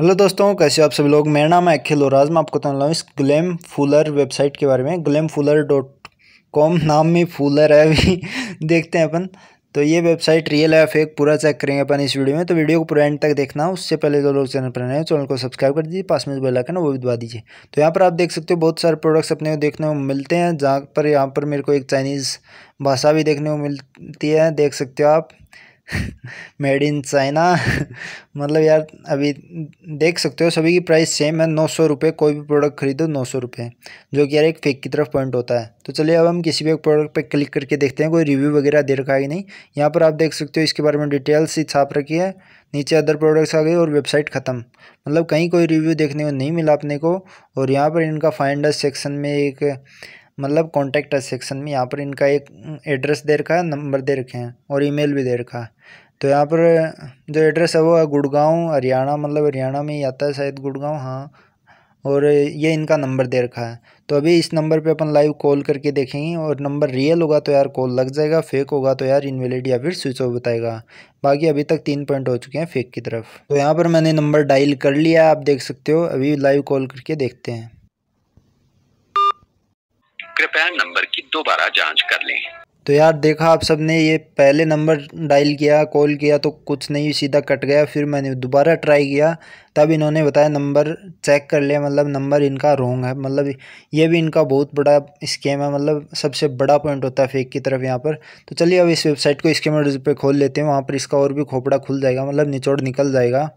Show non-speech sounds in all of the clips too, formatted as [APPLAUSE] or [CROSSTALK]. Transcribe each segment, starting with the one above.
hello दोस्तों कैसे हो आप सभी लोग मेरा नाम है अखिल और आज मैं आपको बता रहा हूँ इस ग्लैम फूलर वेबसाइट के बारे में ग्लैम फूलर डॉट कॉम नाम में फूलर है अभी [LAUGHS] देखते हैं अपन तो ये वेबसाइट रियल है फेक पूरा चेक करेंगे अपन इस वीडियो में तो वीडियो को पूरा एंड तक देखना उससे पहले जो लोग चैनल पर नए चैनल को सब्सक्राइब कर दीजिए पास में बेल आइकन वो भी दबा दीजिए तो यहाँ पर आप देख सकते हो बहुत सारे प्रोडक्ट्स अपने देखने को मिलते हैं जहाँ पर यहाँ पर मेरे को एक चाइनीज़ भाषा भी देखने को मिलती है देख सकते हो आप मेड इन चाइना मतलब यार अभी देख सकते हो सभी की प्राइस सेम है नौ सौ रुपये कोई भी प्रोडक्ट खरीदो नौ सौ रुपये जो कि यार एक फेक की तरफ पॉइंट होता है तो चलिए अब हम किसी भी एक प्रोडक्ट पे क्लिक करके देखते हैं कोई रिव्यू वगैरह दे रखा है कि नहीं यहाँ पर आप देख सकते हो इसके बारे में डिटेल्स ही छाप रखी है नीचे अदर प्रोडक्ट्स आ गए और वेबसाइट ख़त्म मतलब कहीं कोई रिव्यू देखने को नहीं मिला अपने को और यहाँ पर इनका फाइंडर सेक्शन में एक मतलब कॉन्टैक्ट सेक्शन में यहाँ पर इनका एक एड्रेस दे रखा है नंबर दे रखे हैं और ईमेल भी दे रखा है तो यहाँ पर जो एड्रेस है वो है गुड़गांव हरियाणा मतलब हरियाणा में ही आता है शायद गुड़गांव हाँ और ये इनका नंबर दे रखा है तो अभी इस नंबर पे अपन लाइव कॉल करके देखेंगे और नंबर रियल होगा तो यार कॉल लग जाएगा फेक होगा तो यार इनवेलिड या फिर स्विच ऑफ बताएगा बाकी अभी तक तीन पॉइंट हो चुके हैं फेक की तरफ तो यहाँ पर मैंने नंबर डायल कर लिया आप देख सकते हो अभी लाइव कॉल करके देखते हैं कृपया नंबर की दोबारा जांच कर लें तो यार देखा आप सबने ये पहले नंबर डायल किया कॉल किया तो कुछ नहीं सीधा कट गया फिर मैंने दोबारा ट्राई किया तब इन्होंने बताया नंबर चेक कर लिया मतलब नंबर इनका रॉन्ग है मतलब ये भी इनका बहुत बड़ा स्कैम है मतलब सबसे बड़ा पॉइंट होता है फेक की तरफ यहाँ पर तो चलिए अब इस वेबसाइट को स्कैमर पर खोल लेते हैं वहाँ पर इसका और भी खोपड़ा खुल जाएगा मतलब निचोड़ निकल जाएगा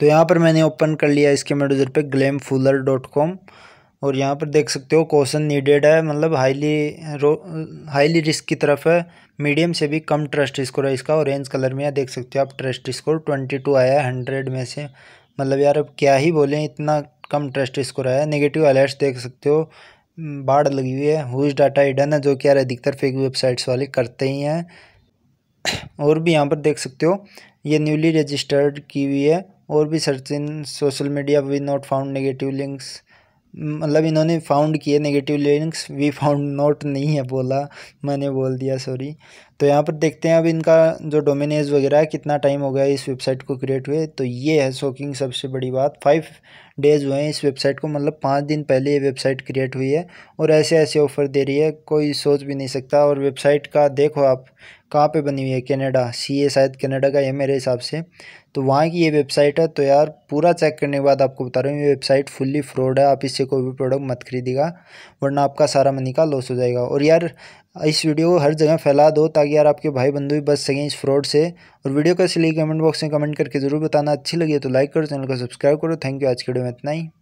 तो यहाँ पर मैंने ओपन कर लिया इसके पर पे ग्लैम फूलर डॉट कॉम और यहाँ पर देख सकते हो कौशन नीडेड है मतलब हाईली हाईली रिस्क की तरफ है मीडियम से भी कम ट्रस्ट स्कोर है इसका ऑरेंज कलर में देख सकते हो आप ट्रस्ट स्कोर ट्वेंटी टू आया है हंड्रेड में से मतलब यार अब क्या ही बोलें इतना कम ट्रस्ट स्कोर आया नेगेटिव अलर्ट्स देख सकते हो बाढ़ लगी हुई है हुज डाटा इडन है जो कि यार अधिकतर फेक वेबसाइट्स वाले करते ही हैं [COUGHS] और भी यहाँ पर देख सकते हो ये न्यूली रजिस्टर्ड की हुई है और भी search in social media we not found negative links मतलब इन्होंने फाउंड किए negative links we found not नहीं है बोला मैंने बोल दिया सॉरी तो यहाँ पर देखते हैं अब इनका जो डोमिनेज वगैरह है कितना टाइम हो गया इस वेबसाइट को क्रिएट हुए तो ये है शॉकिंग सबसे बड़ी बात फाइव डेज हुए हैं इस वेबसाइट को मतलब पाँच दिन पहले ये वेबसाइट क्रिएट हुई है और ऐसे ऐसे ऑफ़र दे रही है कोई सोच भी नहीं सकता और वेबसाइट का देखो आप कहाँ पे बनी हुई है कनाडा सी ए शायद कनाडा का है मेरे हिसाब से तो वहाँ की ये वेबसाइट है तो यार पूरा चेक करने के बाद आपको बता रहा हूँ ये वेबसाइट फुल्ली फ्रॉड है आप इससे कोई भी प्रोडक्ट मत खरीदेगा वरना आपका सारा मनी का लॉस हो जाएगा और यार इस वीडियो को हर जगह फैला दो ताकि यार आपके भाई बंधु भी बच सकें इस फ्रॉड से और वीडियो कैसे लिए कमेंट बॉक्स में कमेंट करके ज़रूर बताना अच्छी लगी तो लाइक करो चैनल को सब्सक्राइब करो थैंक यू आज के वीडियो में इतना ही